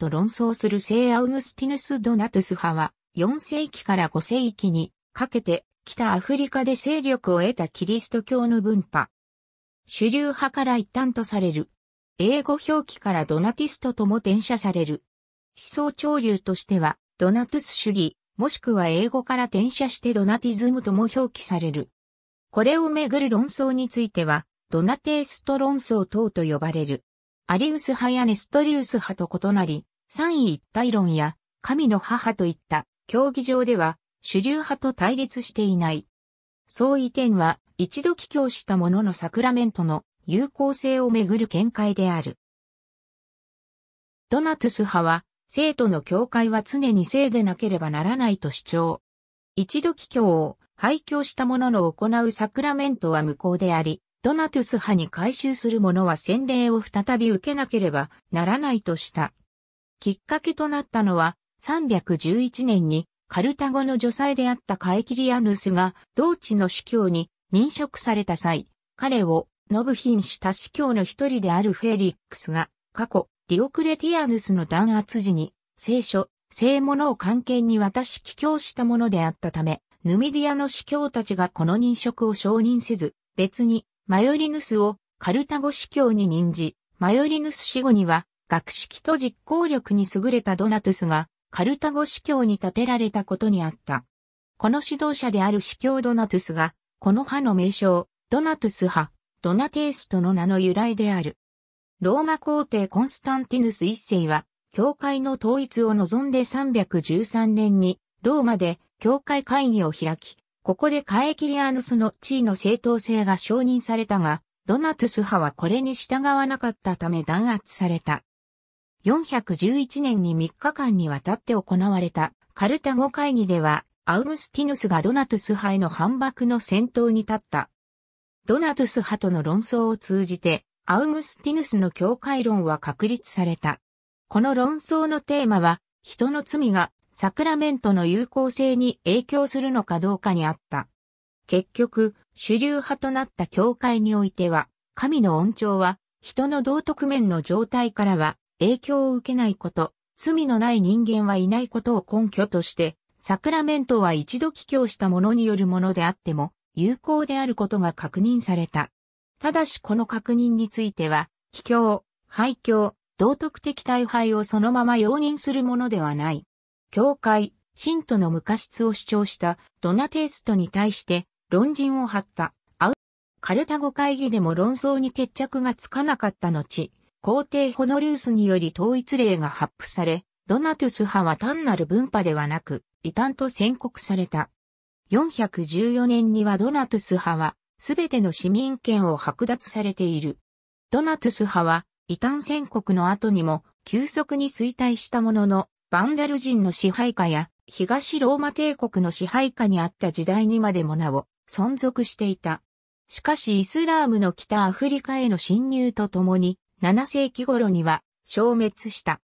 と論争する聖アウグスティヌス・ドナトゥス派は、4世紀から5世紀にかけて、北アフリカで勢力を得たキリスト教の分派。主流派から一端とされる。英語表記からドナティストとも転写される。思想潮流としては、ドナトゥス主義、もしくは英語から転写してドナティズムとも表記される。これをめぐる論争については、ドナテイスト論争等と呼ばれる。アリウス派やネストリウス派と異なり、三位一体論や神の母といった競技場では主流派と対立していない。相違点は一度帰郷したもののサクラメントの有効性をめぐる見解である。ドナトゥス派は、生徒の教会は常に生でなければならないと主張。一度帰郷を廃教したものの行うサクラメントは無効であり、ドナトゥス派に回収する者は洗礼を再び受けなければならないとした。きっかけとなったのは、311年にカルタゴの女祭であったカエキリアヌスが同地の司教に任職された際、彼をノブヒンした司教の一人であるフェリックスが過去ディオクレティアヌスの弾圧時に聖書、聖物を関係に渡し帰教したものであったため、ヌミディアの司教たちがこの認職を承認せず、別にマヨリヌスをカルタゴ司教に任じ、マヨリヌス死後には学識と実行力に優れたドナトゥスが、カルタゴ司教に建てられたことにあった。この指導者である司教ドナトゥスが、この派の名称、ドナトゥス派、ドナテーストの名の由来である。ローマ皇帝コンスタンティヌス一世は、教会の統一を望んで313年に、ローマで教会会議を開き、ここでカエキリアヌスの地位の正当性が承認されたが、ドナトゥス派はこれに従わなかったため弾圧された。411年に3日間にわたって行われたカルタゴ会議では、アウグスティヌスがドナトゥス派への反駁の先頭に立った。ドナトゥス派との論争を通じて、アウグスティヌスの教会論は確立された。この論争のテーマは、人の罪がサクラメントの有効性に影響するのかどうかにあった。結局、主流派となった教会においては、神の恩寵は、人の道徳面の状態からは、影響を受けないこと、罪のない人間はいないことを根拠として、サクラメントは一度帰郷した者によるものであっても、有効であることが確認された。ただしこの確認については、帰郷、廃教、道徳的大敗をそのまま容認するものではない。教会、信徒の無過失を主張したドナテイストに対して論陣を張った。カルタゴ会議でも論争に決着がつかなかった後、皇帝ホノリウスにより統一令が発布され、ドナトゥス派は単なる分派ではなく、異端と宣告された。414年にはドナトゥス派は、すべての市民権を剥奪されている。ドナトゥス派は、異端宣告の後にも、急速に衰退したものの、バンダル人の支配下や、東ローマ帝国の支配下にあった時代にまでもなお、存続していた。しかしイスラームの北アフリカへの侵入とともに、7世紀頃には消滅した。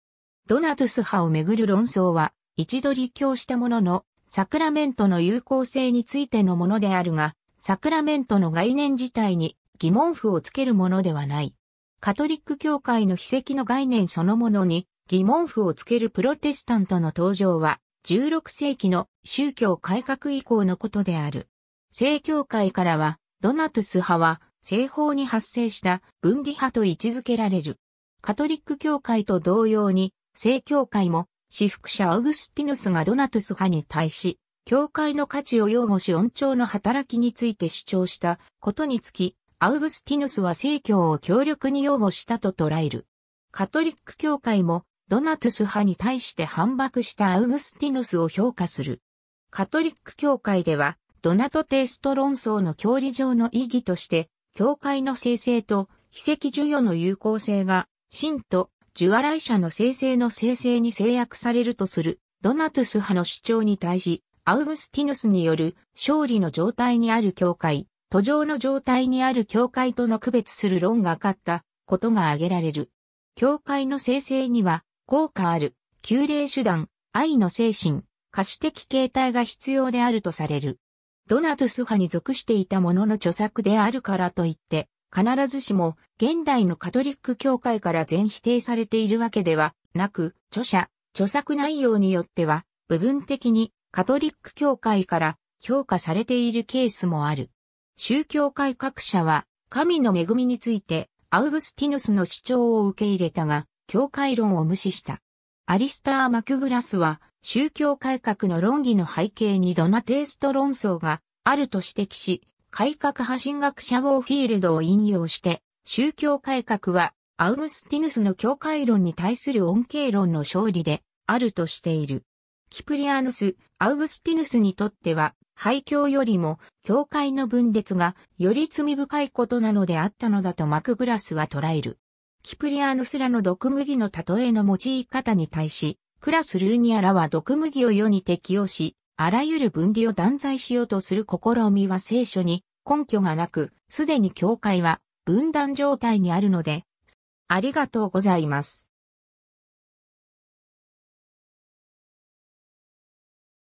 ドナトゥス派をめぐる論争は一度立教したものの、サクラメントの有効性についてのものであるが、サクラメントの概念自体に疑問符をつけるものではない。カトリック教会の秘跡の概念そのものに疑問符をつけるプロテスタントの登場は、16世紀の宗教改革以降のことである。正教会からは、ドナトゥス派は西方に発生した分離派と位置づけられる。カトリック教会と同様に、正教会も、私服者アウグスティヌスがドナトゥス派に対し、教会の価値を擁護し恩寵の働きについて主張したことにつき、アウグスティヌスは正教を強力に擁護したと捉える。カトリック教会もドナトゥス派に対して反駁したアウグスティヌスを評価する。カトリック教会ではドナトテイスト論争の教理上の意義として教会の生成と、非石授与の有効性が、信徒、受洗者の生成の生成に制約されるとする、ドナトゥス派の主張に対し、アウグスティヌスによる勝利の状態にある教会、途上の状態にある教会との区別する論がかったことが挙げられる。教会の生成には、効果ある、旧礼手段、愛の精神、可視的形態が必要であるとされる。ドナトゥス派に属していたものの著作であるからといって、必ずしも現代のカトリック教会から全否定されているわけではなく、著者、著作内容によっては、部分的にカトリック教会から評価されているケースもある。宗教改革者は、神の恵みについて、アウグスティヌスの主張を受け入れたが、教会論を無視した。アリスター・マクグラスは、宗教改革の論議の背景にドナテイスト論争があると指摘し、改革派神学者ウォーフィールドを引用して、宗教改革はアウグスティヌスの教会論に対する恩恵論の勝利であるとしている。キプリアヌス、アウグスティヌスにとっては、廃教よりも、教会の分裂が、より罪深いことなのであったのだとマクグラスは捉える。キプリアヌスらの毒麦の例えの用い方に対し、クラス・ルーニアらは毒麦を世に適用し、あらゆる分離を断罪しようとする試みは聖書に根拠がなく、すでに教会は分断状態にあるので、ありがとうございます。